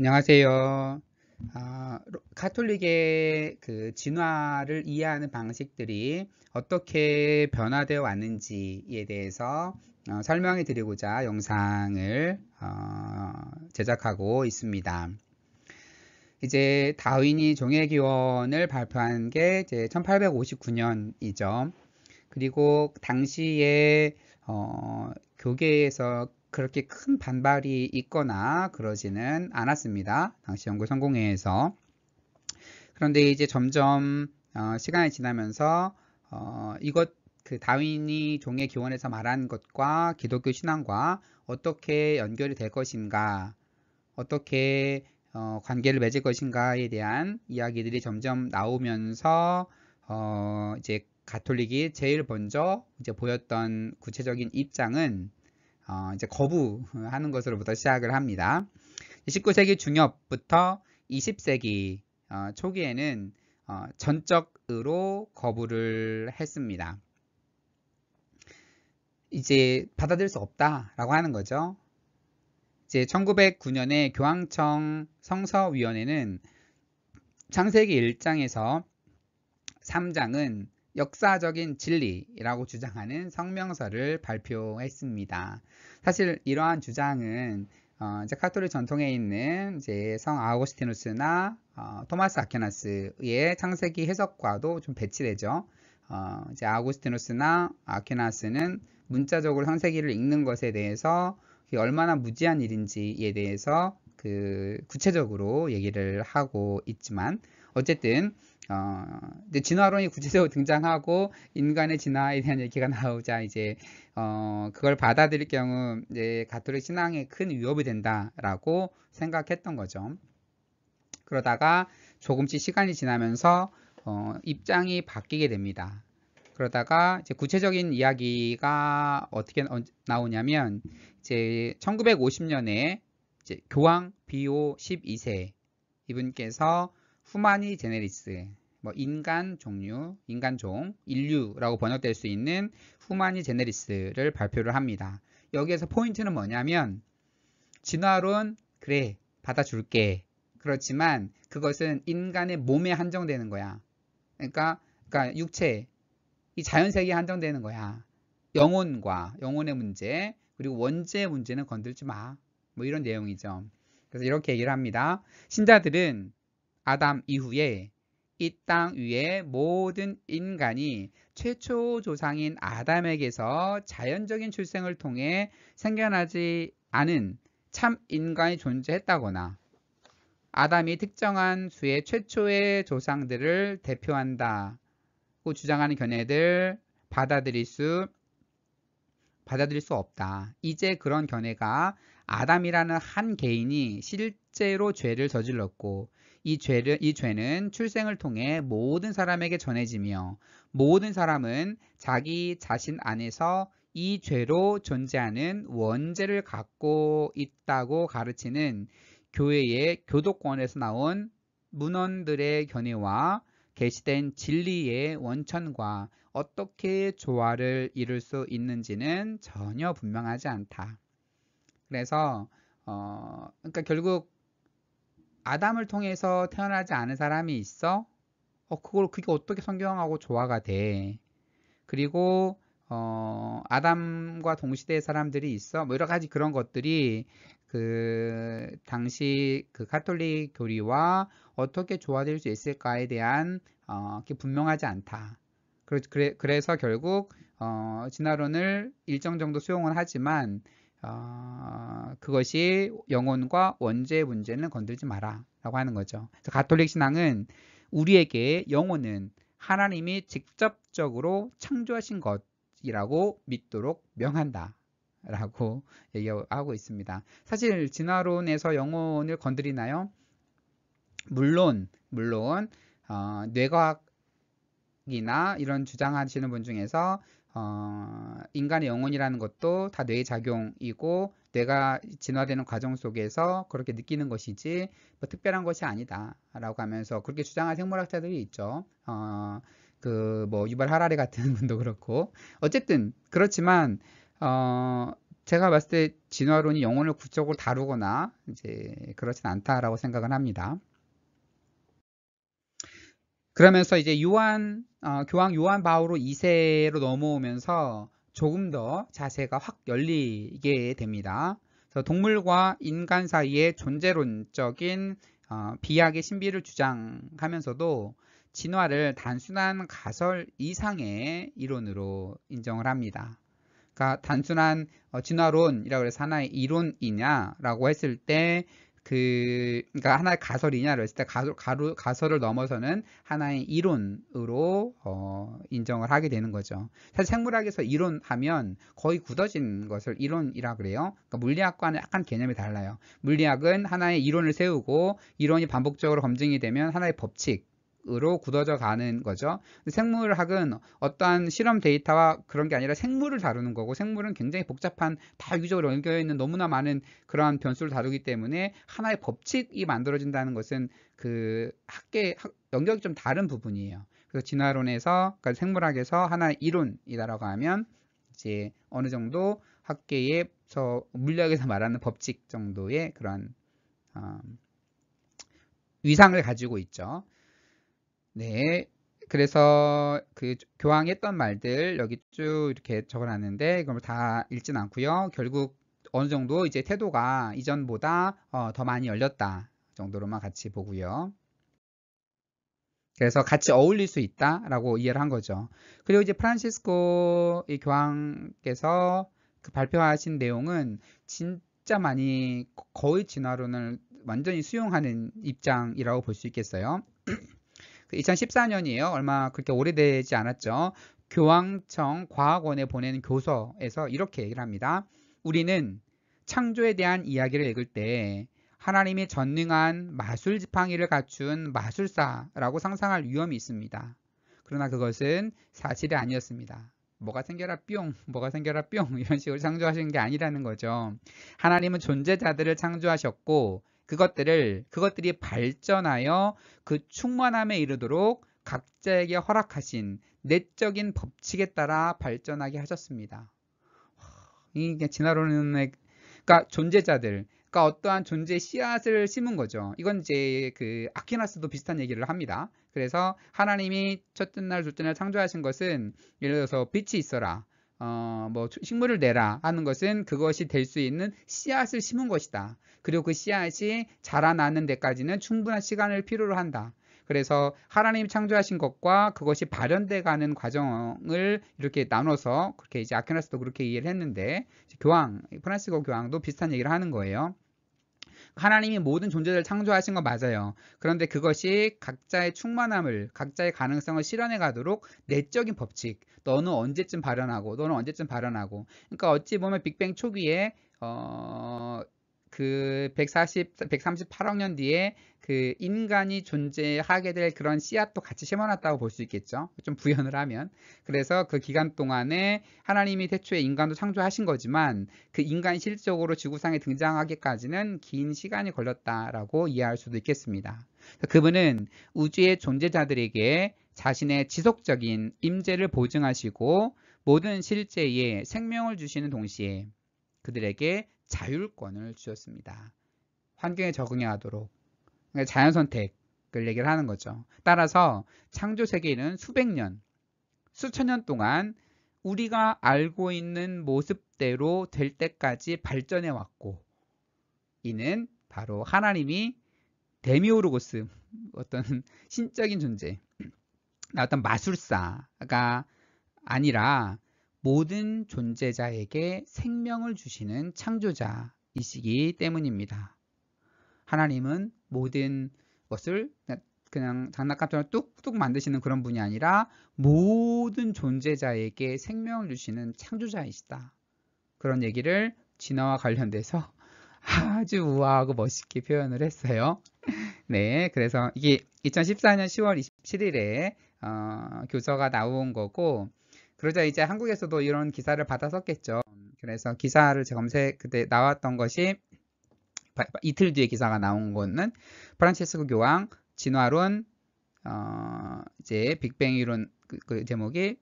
안녕하세요. 아, 카톨릭의그 진화를 이해하는 방식들이 어떻게 변화되어 왔는지에 대해서 어, 설명해 드리고자 영상을 어, 제작하고 있습니다. 이제 다윈이 종의 기원을 발표한 게 이제 1859년이죠. 그리고 당시에 어, 교계에서 그렇게 큰 반발이 있거나 그러지는 않았습니다. 당시 연구 성공회에서. 그런데 이제 점점 어, 시간이 지나면서 어, 이것 그 다윈이 종의 기원에서 말한 것과 기독교 신앙과 어떻게 연결이 될 것인가, 어떻게 어, 관계를 맺을 것인가에 대한 이야기들이 점점 나오면서 어, 이제 가톨릭이 제일 먼저 이제 보였던 구체적인 입장은 어, 이제 거부하는 것으로부터 시작을 합니다. 19세기 중엽부터 20세기 어, 초기에는 어, 전적으로 거부를 했습니다. 이제 받아들일 수 없다라고 하는 거죠. 이제 1909년에 교황청 성서위원회는 창세기 1장에서 3장은 역사적인 진리라고 주장하는 성명서를 발표했습니다. 사실 이러한 주장은 어, 이제 카톨릭 전통에 있는 이제 성아우고스티누스나 어, 토마스 아케나스의 창세기 해석과도 좀 배치되죠. 어, 이제 아우고스티누스나아케나스는 문자적으로 창세기를 읽는 것에 대해서 얼마나 무지한 일인지에 대해서 그 구체적으로 얘기를 하고 있지만 어쨌든 어, 이제 진화론이 구체적으로 등장하고 인간의 진화에 대한 얘기가 나오자 이제 어, 그걸 받아들일 경우 이제 가톨릭 신앙에 큰 위협이 된다라고 생각했던 거죠. 그러다가 조금씩 시간이 지나면서 어, 입장이 바뀌게 됩니다. 그러다가 이제 구체적인 이야기가 어떻게 나오냐면 이제 1950년에 이제 교황 비오 12세 이분께서 후마니 제네리스 뭐 인간 종류, 인간종, 인류라고 번역될 수 있는 후마니 제네리스를 발표를 합니다. 여기에서 포인트는 뭐냐면 진화론 그래 받아줄게 그렇지만 그것은 인간의 몸에 한정되는 거야. 그러니까 그러니까 육체 이 자연 세계에 한정되는 거야. 영혼과 영혼의 문제 그리고 원죄의 문제는 건들지 마. 뭐 이런 내용이죠. 그래서 이렇게 얘기를 합니다. 신자들은 아담 이후에 이 땅 위의 모든 인간이 최초 조상인 아담에게서 자연적인 출생을 통해 생겨나지 않은 참 인간이 존재했다거나 아담이 특정한 수의 최초의 조상들을 대표한다고 주장하는 견해들 받아들일 수 받아들일 수 없다. 이제 그런 견해가 아담이라는 한 개인이 실제로 죄를 저질렀고 이, 죄를, 이 죄는 출생을 통해 모든 사람에게 전해지며 모든 사람은 자기 자신 안에서 이 죄로 존재하는 원죄를 갖고 있다고 가르치는 교회의 교도권에서 나온 문헌들의 견해와 게시된 진리의 원천과 어떻게 조화를 이룰 수 있는지는 전혀 분명하지 않다. 그래서 어, 그러니까 결국 아담을 통해서 태어나지 않은 사람이 있어? 어, 그걸 그게 어떻게 성경하고 조화가 돼? 그리고 어, 아담과 동시대의 사람들이 있어? 뭐 여러 가지 그런 것들이 그 당시 그 카톨릭 교리와 어떻게 조화될 수 있을까에 대한 어, 분명하지 않다. 그래, 그래서 결국 어, 진화론을 일정 정도 수용은 하지만 어, 그것이 영혼과 원죄 의 문제는 건들지 마라 라고 하는 거죠. 가톨릭 신앙은 우리에게 영혼은 하나님이 직접적으로 창조하신 것이라고 믿도록 명한다. 라고 얘기하고 있습니다. 사실 진화론에서 영혼을 건드리나요? 물론 물론 어, 뇌과학이나 이런 주장하시는 분 중에서 어, 인간의 영혼이라는 것도 다 뇌의 작용이고 내가 진화되는 과정 속에서 그렇게 느끼는 것이지 뭐 특별한 것이 아니다라고 하면서 그렇게 주장한 생물학자들이 있죠. 어, 그뭐 유발 하라리 같은 분도 그렇고 어쨌든 그렇지만 어, 제가 봤을 때 진화론이 영혼을 구체적으로 다루거나 이제 그렇진 않다라고 생각을 합니다. 그러면서 이제 요한 어, 교황 요한 바오로 2세로 넘어오면서 조금 더 자세가 확 열리게 됩니다. 그래서 동물과 인간 사이의 존재론적인 어, 비약의 신비를 주장하면서도 진화를 단순한 가설 이상의 이론으로 인정을 합니다. 그러니까 단순한 어, 진화론이라고 해서 하나의 이론이냐라고 했을 때 그그니까 하나의 가설이냐 그랬을 때 가설, 가루, 가설을 넘어서는 하나의 이론으로 어, 인정을 하게 되는 거죠. 사실 생물학에서 이론하면 거의 굳어진 것을 이론이라 그래요. 그러니까 물리학과는 약간 개념이 달라요. 물리학은 하나의 이론을 세우고 이론이 반복적으로 검증이 되면 하나의 법칙 으로 굳어져 가는 거죠. 생물학은 어떠한 실험 데이터와 그런 게 아니라 생물을 다루는 거고 생물은 굉장히 복잡한 다 유적으로 연결되어 있는 너무나 많은 그러한 변수를 다루기 때문에 하나의 법칙이 만들어진다는 것은 그 학계 학, 연결이 좀 다른 부분이에요. 그래서 진화론에서 그러니까 생물학에서 하나의 이론이라고 다 하면 이제 어느 정도 학계에서 물리학에서 말하는 법칙 정도의 그런 어, 위상을 가지고 있죠. 네. 그래서 그 교황했던 말들 여기 쭉 이렇게 적어놨는데 이걸 다 읽진 않고요. 결국 어느 정도 이제 태도가 이전보다 어, 더 많이 열렸다 정도로만 같이 보고요. 그래서 같이 어울릴 수 있다라고 이해를 한 거죠. 그리고 이제 프란시스코 이 교황께서 그 발표하신 내용은 진짜 많이 거의 진화론을 완전히 수용하는 입장이라고 볼 수 있겠어요. 2014년이에요. 그 얼마 그렇게 오래되지 않았죠. 교황청 과학원에 보낸 교서에서 이렇게 얘기를 합니다. 우리는 창조에 대한 이야기를 읽을 때 하나님이 전능한 마술 지팡이를 갖춘 마술사라고 상상할 위험이 있습니다. 그러나 그것은 사실이 아니었습니다. 뭐가 생겨라 뿅, 뭐가 생겨라 뿅 이런 식으로 창조하신 게 아니라는 거죠. 하나님은 존재자들을 창조하셨고 그것들을 그것들이 발전하여 그 충만함에 이르도록 각자에게 허락하신 내적인 법칙에 따라 발전하게 하셨습니다. 이게 진화론의 그러니까 존재자들 그러니까 어떠한 존재의 씨앗을 심은 거죠. 이건 이제 그 아퀴나스도 비슷한 얘기를 합니다. 그래서 하나님이 첫째 날, 둘째 날 창조하신 것은 예를 들어서 빛이 있어라. 어, 뭐 식물을 내라 하는 것은 그것이 될 수 있는 씨앗을 심은 것이다. 그리고 그 씨앗이 자라나는 데까지는 충분한 시간을 필요로 한다. 그래서 하나님 창조하신 것과 그것이 발현돼 가는 과정을 이렇게 나눠서 그렇게 이제 아케나스도 그렇게 이해를 했는데 교황 프란스고 교황도 비슷한 얘기를 하는 거예요. 하나님이 모든 존재를 창조하신 건 맞아요. 그런데 그것이 각자의 충만함을, 각자의 가능성을 실현해 가도록 내적인 법칙, 너는 언제쯤 발현하고, 너는 언제쯤 발현하고. 그러니까 어찌 보면 빅뱅 초기에, 어, 그 140, 138억 년 뒤에 그 인간이 존재하게 될 그런 씨앗도 같이 심어놨다고 볼 수 있겠죠. 좀 부연을 하면. 그래서 그 기간 동안에 하나님이 태초에 인간도 창조하신 거지만 그 인간이 실적으로 지구상에 등장하기까지는 긴 시간이 걸렸다라고 이해할 수도 있겠습니다. 그분은 우주의 존재자들에게 자신의 지속적인 임재를 보증하시고 모든 실제에 생명을 주시는 동시에 그들에게 자율권을 주었습니다. 환경에 적응해 하도록 그러니까 자연 선택을 얘기를 하는 거죠. 따라서 창조 세계는 수백 년, 수천 년 동안 우리가 알고 있는 모습대로 될 때까지 발전해 왔고 이는 바로 하나님이 데미오르고스 어떤 신적인 존재 어떤 마술사가 아니라 모든 존재자에게 생명을 주시는 창조자이시기 때문입니다. 하나님은 모든 것을 그냥 장난감처럼 뚝뚝 만드시는 그런 분이 아니라 모든 존재자에게 생명을 주시는 창조자이시다. 그런 얘기를 진화와 관련돼서 아주 우아하고 멋있게 표현을 했어요. 네, 그래서 이게 2014년 10월 27일에 어, 교서가 나온 거고 그러자 이제 한국에서도 이런 기사를 받아 썼겠죠. 그래서 기사를 검색 그때 나왔던 것이 이틀 뒤에 기사가 나온 거는 프란체스코 교황 진화론 어, 이제 빅뱅 이론 그, 그 제목이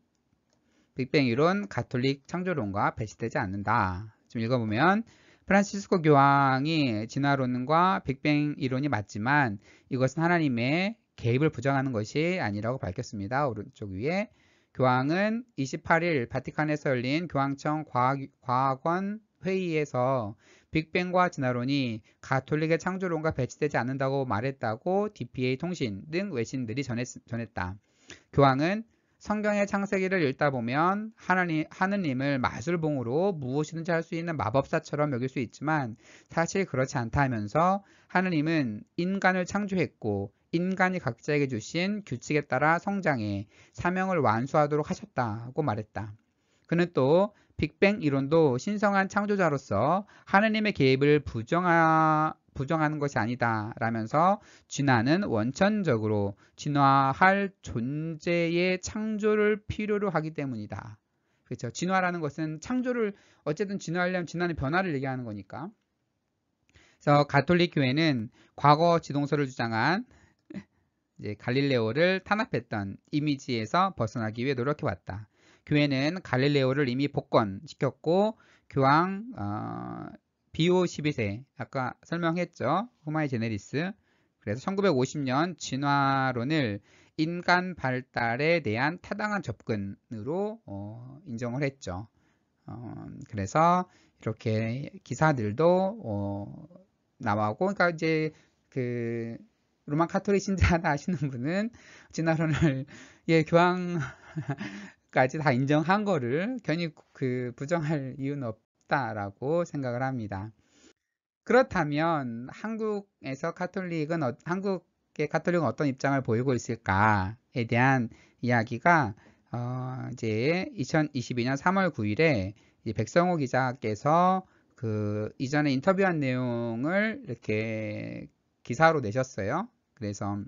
빅뱅 이론 가톨릭 창조론과 배치되지 않는다. 좀 읽어보면 프란시스코 교황이 진화론과 빅뱅 이론이 맞지만 이것은 하나님의 개입을 부정하는 것이 아니라고 밝혔습니다. 오른쪽 위에 교황은 28일 바티칸에서 열린 교황청 과학, 원 회의에서 빅뱅과 진화론이 가톨릭의 창조론과 배치되지 않는다고 말했다고 DPA 통신 등 외신들이 전했, 전했다. 교황은 성경의 창세기를 읽다 보면 하나님, 하느님을 마술봉으로 무엇이든지 할 수 있는 마법사처럼 여길 수 있지만 사실 그렇지 않다면서 하 하느님은 인간을 창조했고 인간이 각자에게 주신 규칙에 따라 성장해 사명을 완수하도록 하셨다고 말했다. 그는 또 빅뱅 이론도 신성한 창조자로서 하느님의 개입을 부정하, 부정하는 것이 아니다 라면서 진화는 원천적으로 진화할 존재의 창조를 필요로 하기 때문이다. 그렇죠. 진화라는 것은 창조를 어쨌든 진화하려면 진화는 변화를 얘기하는 거니까. 그래서 가톨릭 교회는 과거 지동설을 주장한 이제 갈릴레오를 탄압했던 이미지에서 벗어나기 위해 노력해왔다. 교회는 갈릴레오를 이미 복권시켰고 교황 어, 비오 12세 아까 설명했죠. 호마이 제네리스 그래서 1950년 진화론을 인간 발달에 대한 타당한 접근으로 어, 인정을 했죠. 어, 그래서 이렇게 기사들도 어, 나와고 그러니까 이제 그 로마 카톨릭 신자다 아시는 분은 진화론을 예 교황까지 다 인정한 거를 괜히 그 부정할 이유는 없다라고 생각을 합니다. 그렇다면 한국에서 카톨릭은 어, 한국의 카톨릭은 어떤 입장을 보이고 있을까에 대한 이야기가 어, 이제 2022년 3월 9일에 백성호 기자께서 그 이전에 인터뷰한 내용을 이렇게 기사로 내셨어요. 그래서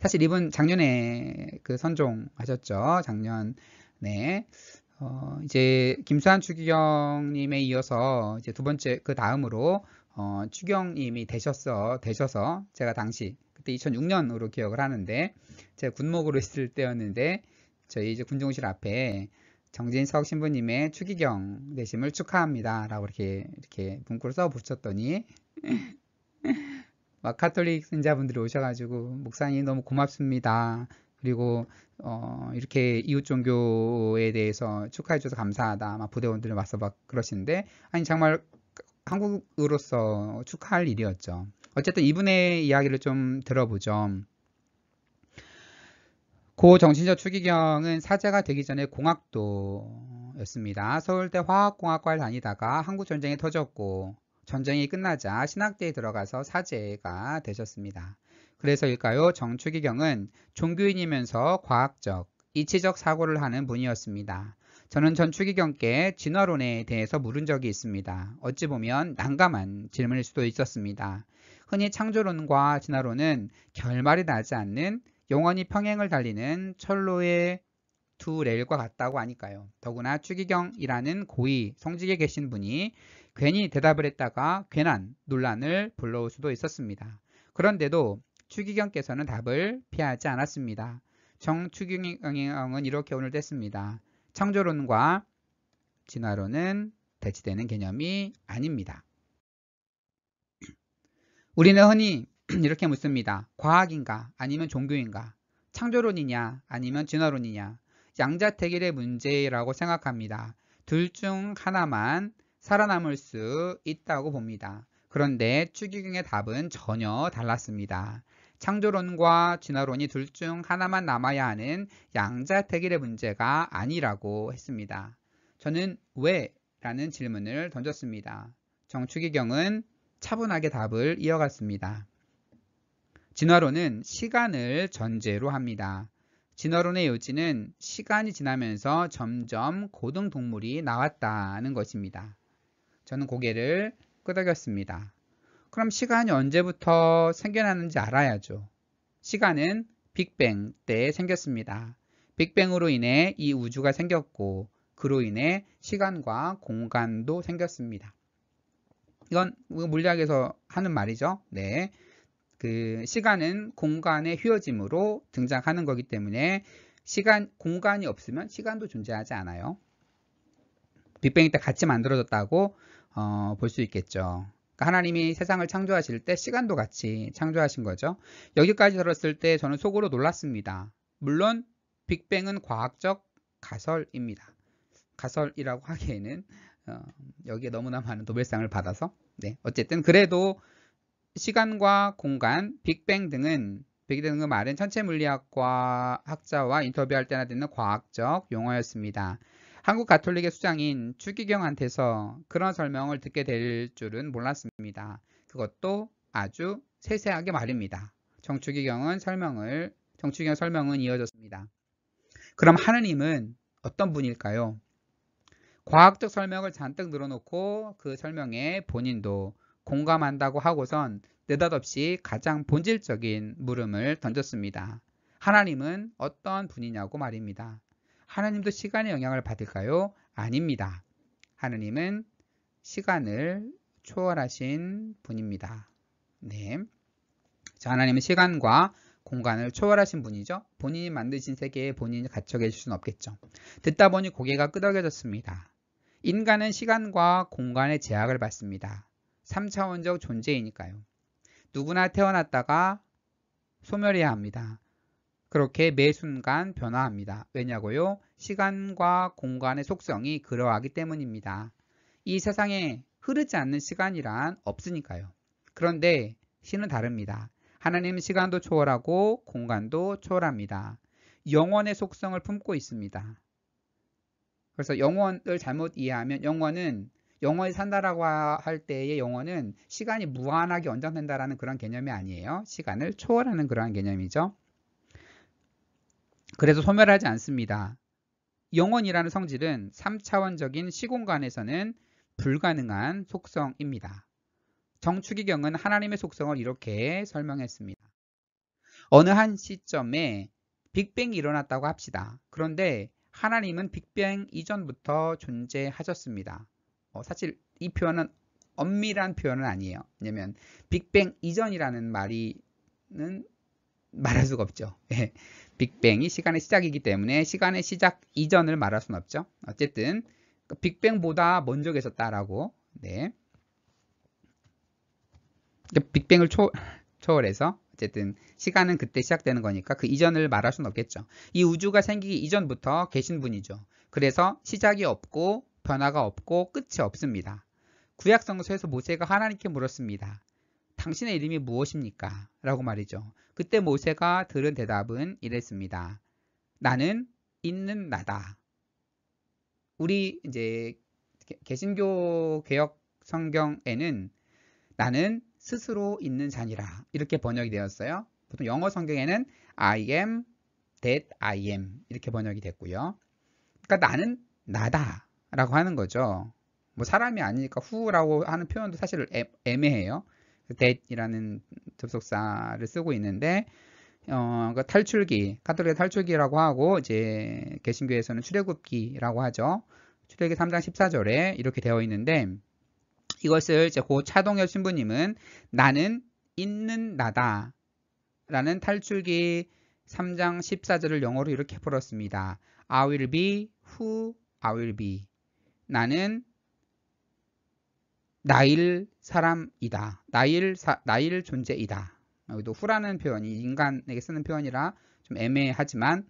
사실 이분 작년에 그 선종하셨죠. 작년에 네. 어 이제 김수환 추기경님에 이어서 이제 두 번째 그 다음으로 어 추경님이 되셨어 되셔서 제가 당시 그때 2006년으로 기억을 하는데 제가 군목으로 있을 때였는데 저희 이제 군종실 앞에 정진석 신부님의 추기경 내심을 축하합니다라고 이렇게 이렇게 문구를 써 붙였더니 막 카톨릭 신자분들이 오셔가지고 목사님 너무 고맙습니다. 그리고 어 이렇게 이웃 종교에 대해서 축하해 줘서 감사하다. 막 부대원들이 와서 막 그러시는데 아니 정말 한국으로서 축하할 일이었죠. 어쨌든 이분의 이야기를 좀 들어보죠. 고 정신적 추기경은 사제가 되기 전에 공학도였습니다. 서울대 화학공학과를 다니다가 한국전쟁이 터졌고 전쟁이 끝나자 신학대에 들어가서 사제가 되셨습니다. 그래서일까요? 정추기경은 종교인이면서 과학적, 이치적 사고를 하는 분이었습니다. 저는 전추기경께 진화론에 대해서 물은 적이 있습니다. 어찌 보면 난감한 질문일 수도 있었습니다. 흔히 창조론과 진화론은 결말이 나지 않는 영원히 평행을 달리는 철로의 두 레일과 같다고 하니까요. 더구나 추기경이라는 고위 성직에 계신 분이 괜히 대답을 했다가 괜한 논란을 불러올 수도 있었습니다. 그런데도 추기경께서는 답을 피하지 않았습니다. 정추기경은 이렇게 오늘 됐습니다. 창조론과 진화론은 대치되는 개념이 아닙니다. 우리는 흔히 이렇게 묻습니다. 과학인가 아니면 종교인가 창조론이냐 아니면 진화론이냐 양자택일의 문제라고 생각합니다. 둘 중 하나만 살아남을 수 있다고 봅니다. 그런데 추기경의 답은 전혀 달랐습니다. 창조론과 진화론이 둘 중 하나만 남아야 하는 양자택일의 문제가 아니라고 했습니다. 저는 왜? 라는 질문을 던졌습니다. 정추기경은 차분하게 답을 이어갔습니다. 진화론은 시간을 전제로 합니다. 진화론의 요지는 시간이 지나면서 점점 고등 동물이 나왔다는 것입니다. 저는 고개를 끄덕였습니다. 그럼 시간이 언제부터 생겨나는지 알아야죠. 시간은 빅뱅 때 생겼습니다. 빅뱅으로 인해 이 우주가 생겼고 그로 인해 시간과 공간도 생겼습니다. 이건 물리학에서 하는 말이죠. 네. 그 시간은 공간의 휘어짐으로 등장하는 거기 때문에 시간 공간이 없으면 시간도 존재하지 않아요. 빅뱅이 때 같이 만들어졌다고 어, 볼 수 있겠죠. 그러니까 하나님이 세상을 창조하실 때 시간도 같이 창조하신 거죠. 여기까지 들었을 때 저는 속으로 놀랐습니다. 물론 빅뱅은 과학적 가설입니다. 가설이라고 하기에는 어, 여기에 너무나 많은 노벨상을 받아서 네 어쨌든 그래도 시간과 공간, 빅뱅 등은 빅뱅 등의 그 말은 천체 물리학과 학자와 인터뷰할 때나 듣는 과학적 용어였습니다. 한국 가톨릭의 수장인 추기경한테서 그런 설명을 듣게 될 줄은 몰랐습니다. 그것도 아주 세세하게 말입니다. 정추기경은 설명을 정추기경 설명은 이어졌습니다. 그럼 하느님은 어떤 분일까요? 과학적 설명을 잔뜩 늘어놓고 그 설명에 본인도 공감한다고 하고선 느닷없이 가장 본질적인 물음을 던졌습니다. 하나님은 어떤 분이냐고 말입니다. 하나님도 시간의 영향을 받을까요? 아닙니다. 하느님은 시간을 초월하신 분입니다. 네. 자, 하나님은 시간과 공간을 초월하신 분이죠. 본인이 만드신 세계에 본인이 갇혀 계실 수는 없겠죠. 듣다 보니 고개가 끄덕여졌습니다. 인간은 시간과 공간의 제약을 받습니다. 3차원적 존재이니까요. 누구나 태어났다가 소멸해야 합니다. 그렇게 매 순간 변화합니다. 왜냐고요? 시간과 공간의 속성이 그러하기 때문입니다. 이 세상에 흐르지 않는 시간이란 없으니까요. 그런데 신은 다릅니다. 하나님은 시간도 초월하고 공간도 초월합니다. 영원의 속성을 품고 있습니다. 그래서 영원을 잘못 이해하면 영원은 영원히 산다라고 할 때의 영원은 시간이 무한하게 연장된다라는 그런 개념이 아니에요. 시간을 초월하는 그러한 개념이죠. 그래서 소멸하지 않습니다. 영혼이라는 성질은 3차원적인 시공간에서는 불가능한 속성입니다. 정추기경은 하나님의 속성을 이렇게 설명했습니다. 어느 한 시점에 빅뱅이 일어났다고 합시다. 그런데 하나님은 빅뱅 이전부터 존재하셨습니다. 어, 사실 이 표현은 엄밀한 표현은 아니에요. 왜냐면 빅뱅 이전이라는 말이는 말할 수가 없죠. 예. 빅뱅이 시간의 시작이기 때문에 시간의 시작 이전을 말할 수는 없죠. 어쨌든 그 빅뱅보다 먼저 계셨다라고 네. 그러니까 빅뱅을 초, 초월해서 어쨌든 시간은 그때 시작되는 거니까 그 이전을 말할 수는 없겠죠. 이 우주가 생기기 이전부터 계신 분이죠. 그래서 시작이 없고 변화가 없고 끝이 없습니다. 구약성서에서 모세가 하나님께 물었습니다. 당신의 이름이 무엇입니까? 라고 말이죠. 그때 모세가 들은 대답은 이랬습니다. 나는 있는 나다. 우리 이제 개신교 개혁 성경에는 나는 스스로 있는 자니라 이렇게 번역이 되었어요. 보통 영어 성경에는 I am that I am 이렇게 번역이 됐고요. 그러니까 나는 나다 라고 하는 거죠. 뭐 사람이 아니니까 후라고 하는 표현도 사실 애매해요. that이라는 접속사를 쓰고 있는데 어, 그 탈출기, 카톨릭의 탈출기라고 하고 이제 개신교에서는 출애굽기라고 하죠. 출애굽기 3장 14절에 이렇게 되어 있는데 이것을 이제 고 차동엽 신부님은 나는 있는 나다 라는 탈출기 3장 14절을 영어로 이렇게 풀었습니다. I will be who I will be. 나는 나일 사람이다. 나일 사, 나일 존재이다. 여기도 후라는 표현이 인간에게 쓰는 표현이라 좀 애매하지만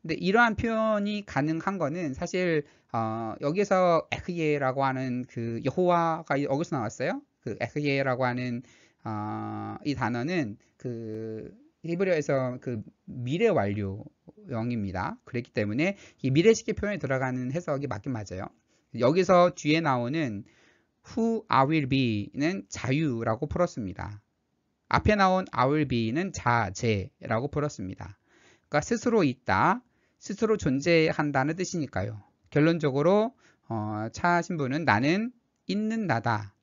근데 이러한 표현이 가능한 거는 사실 어, 여기서 에크예라고 하는 그 여호와가 여기서 나왔어요. 그 에크예라고 하는 어, 이 단어는 그 히브리어에서 그 미래 완료형입니다. 그랬기 때문에 이 미래식의 표현에 들어가는 해석이 맞긴 맞아요. 여기서 뒤에 나오는 who I will be는 자유라고 풀었습니다. 앞에 나온 I will be는 자제라고 풀었습니다. 그러니까 스스로 있다, 스스로 존재한다는 뜻이니까요. 결론적으로 어, 차 신부는 나는 있는 나다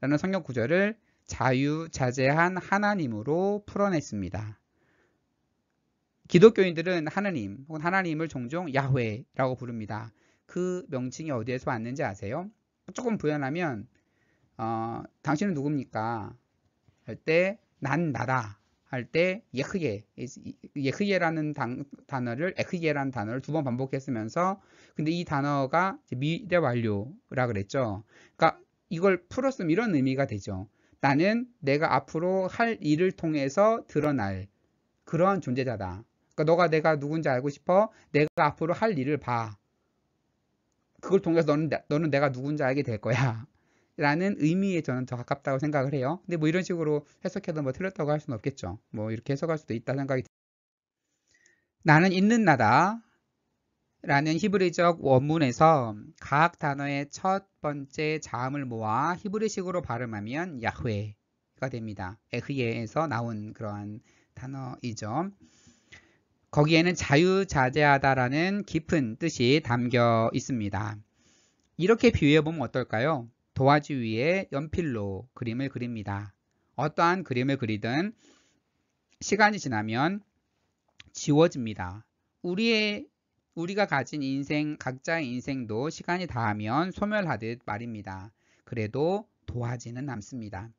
라는 성경 구절을 자유자재한 하나님으로 풀어냈습니다. 기독교인들은 하나님 혹은 하나님을 종종 야훼라고 부릅니다. 그 명칭이 어디에서 왔는지 아세요? 조금 부연하면 어, 당신은 누굽니까? 할 때 난 나다 할 때예크예 예흐예라는 단어를 에크예라는 단어를 두 번 반복했으면서 근데 이 단어가 미래 완료라 그랬죠. 그러니까 이걸 풀었으면 이런 의미가 되죠. 나는 내가 앞으로 할 일을 통해서 드러날 그러한 존재자다. 그러니까 너가 내가 누군지 알고 싶어. 내가 앞으로 할 일을 봐. 그걸 통해서 너는, 너는 내가 누군지 알게 될 거야. 라는 의미에 저는 더 가깝다고 생각을 해요. 근데 뭐 이런 식으로 해석해도 뭐 틀렸다고 할 수는 없겠죠. 뭐 이렇게 해석할 수도 있다 생각이 듭니다. 나는 있는 나다. 라는 히브리적 원문에서 각 단어의 첫 번째 자음을 모아 히브리식으로 발음하면 야훼가 됩니다. 에흐예에서 나온 그러한 단어이죠. 거기에는 자유자재하다라는 깊은 뜻이 담겨 있습니다. 이렇게 비유해보면 어떨까요? 도화지 위에 연필로 그림을 그립니다. 어떠한 그림을 그리든 시간이 지나면 지워집니다. 우리의 우리가 가진 인생, 각자의 인생도 시간이 다하면 소멸하듯 말입니다. 그래도 도화지는 남습니다.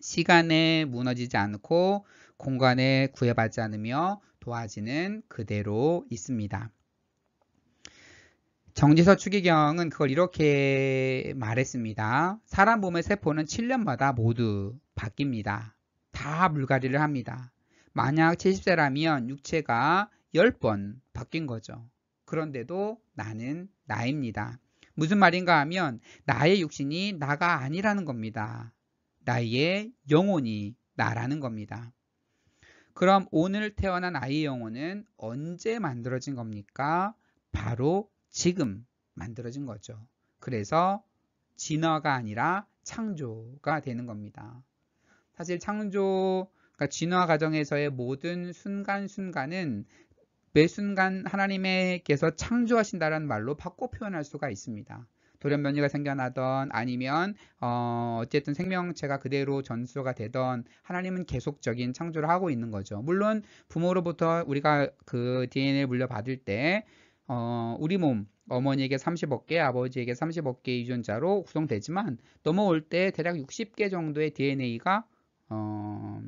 시간에 무너지지 않고 공간에 구애받지 않으며 도화지는 그대로 있습니다. 정지서 추기경은 그걸 이렇게 말했습니다. 사람 몸의 세포는 7년마다 모두 바뀝니다. 다 물갈이를 합니다. 만약 70세라면 육체가 10번 바뀐 거죠. 그런데도 나는 나입니다. 무슨 말인가 하면 나의 육신이 나가 아니라는 겁니다. 나의 영혼이 나라는 겁니다. 그럼 오늘 태어난 아이 영혼은 언제 만들어진 겁니까? 바로 지금 만들어진 거죠. 그래서 진화가 아니라 창조가 되는 겁니다. 사실 창조, 그러니까 진화 과정에서의 모든 순간순간은 매 순간 하나님께서 창조하신다는 말로 바꿔 표현할 수가 있습니다. 돌연변이가 생겨나던 아니면 어 어쨌든 생명체가 그대로 전수가 되던 하나님은 계속적인 창조를 하고 있는 거죠. 물론 부모로부터 우리가 그 DNA를 물려받을 때 어, 우리 몸 어머니에게 30억 개, 아버지에게 30억 개 유전자로 구성되지만 넘어올 때 대략 60개 정도의 DNA가 어,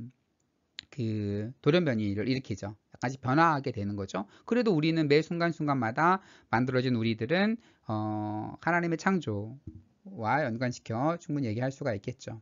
그 돌연변이를 일으키죠. 약간씩 변화하게 되는 거죠. 그래도 우리는 매 순간순간마다 만들어진 우리들은 어, 하나님의 창조와 연관시켜 충분히 얘기할 수가 있겠죠.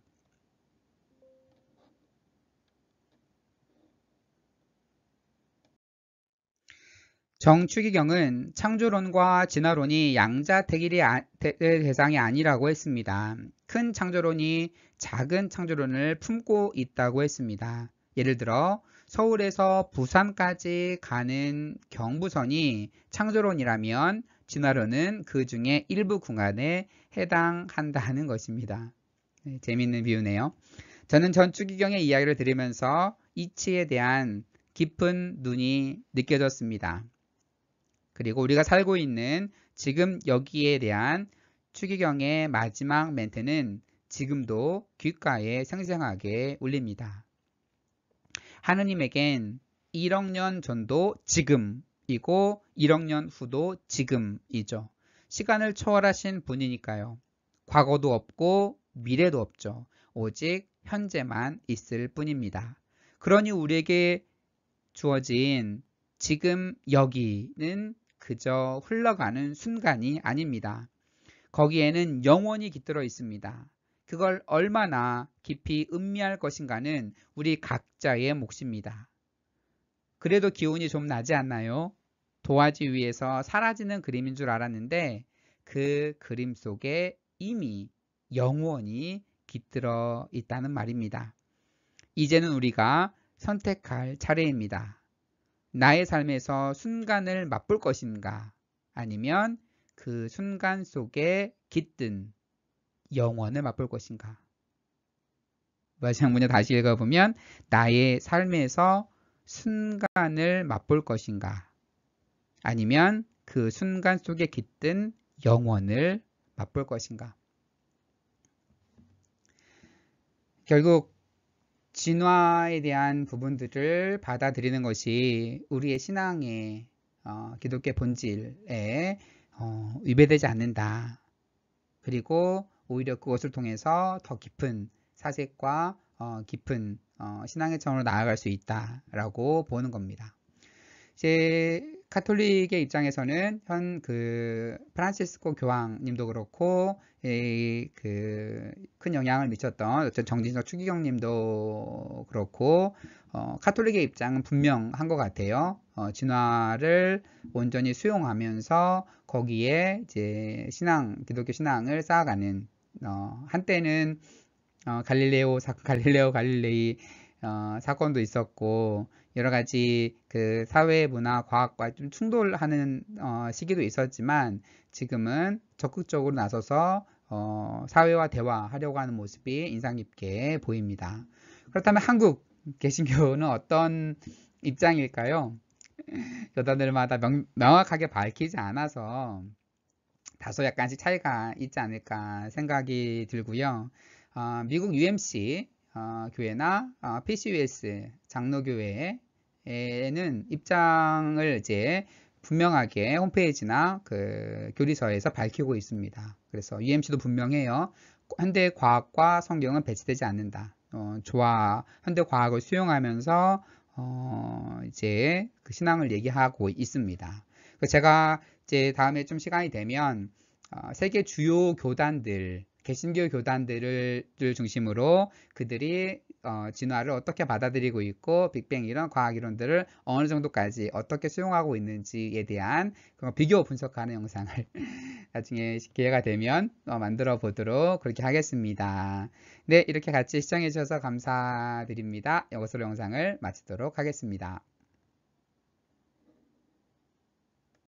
정추기경은 창조론과 진화론이 양자택일의 아, 대상이 아니라고 했습니다. 큰 창조론이 작은 창조론을 품고 있다고 했습니다. 예를 들어 서울에서 부산까지 가는 경부선이 창조론이라면 진화론은 그 중에 일부 구간에 해당한다는 것입니다. 네, 재미있는 비유네요. 저는 전주기경의 이야기를 들으면서 이치에 대한 깊은 눈이 느껴졌습니다. 그리고 우리가 살고 있는 지금 여기에 대한 추기경의 마지막 멘트는 지금도 귓가에 생생하게 울립니다. 하느님에겐 1억 년 전도 지금이고 1억 년 후도 지금이죠. 시간을 초월하신 분이니까요. 과거도 없고 미래도 없죠. 오직 현재만 있을 뿐입니다. 그러니 우리에게 주어진 지금 여기는 그저 흘러가는 순간이 아닙니다. 거기에는 영원히 깃들어 있습니다. 그걸 얼마나 깊이 음미할 것인가는 우리 각자의 몫입니다. 그래도 기운이 좀 나지 않나요? 도화지 위에서 사라지는 그림인 줄 알았는데 그 그림 속에 이미 영원히 깃들어 있다는 말입니다. 이제는 우리가 선택할 차례입니다. 나의 삶에서 순간을 맛볼 것인가 아니면 그 순간 속에 깃든 영원을 맛볼 것인가. 마지막 문제 다시 읽어보면 나의 삶에서 순간을 맛볼 것인가 아니면 그 순간 속에 깃든 영원을 맛볼 것인가 결국 진화에 대한 부분들을 받아들이는 것이 우리의 신앙의 어, 기독교 본질에 어, 위배되지 않는다. 그리고 오히려 그것을 통해서 더 깊은 사색과 어, 깊은 어, 신앙의 차원으로 나아갈 수 있다라고 보는 겁니다. 이제 카톨릭의 입장에서는 현그 프란시스코 교황님도 그렇고 그큰 영향을 미쳤던 어떤 정진석 추기경님도 그렇고 어, 카톨릭의 입장은 분명한 것 같아요. 어, 진화를 온전히 수용하면서 거기에 이제 신앙 기독교 신앙을 쌓아가는 어, 한때는 어, 갈릴레오 사, 갈릴레오 갈릴레이 어, 사건도 있었고 여러 가지 그 사회 문화 과학과 좀 충돌하는 어, 시기도 있었지만 지금은 적극적으로 나서서 어, 사회와 대화하려고 하는 모습이 인상 깊게 보입니다. 그렇다면 한국 개신교는 어떤 입장일까요? 여단들마다 명, 명확하게 밝히지 않아서 다소 약간씩 차이가 있지 않을까 생각이 들고요. 어, 미국 UMC 어, 교회나 어, PCUS 장로교회에는 입장을 이제 분명하게 홈페이지나 그 교리서에서 밝히고 있습니다. 그래서 UMC도 분명해요. 현대 과학과 성경은 배치되지 않는다. 어, 조화, 현대 과학을 수용하면서 어, 이제 그 신앙을 얘기하고 있습니다. 제가 이제 다음에 좀 시간이 되면 어, 세계 주요 교단들 개신교 교단들을 중심으로 그들이 어, 진화를 어떻게 받아들이고 있고 빅뱅 이런 과학 이론들을 어느 정도까지 어떻게 수용하고 있는지에 대한 비교 분석하는 영상을 나중에 기회가 되면 어, 만들어 보도록 그렇게 하겠습니다. 네, 이렇게 같이 시청해 주셔서 감사드립니다. 여기서 영상을 마치도록 하겠습니다.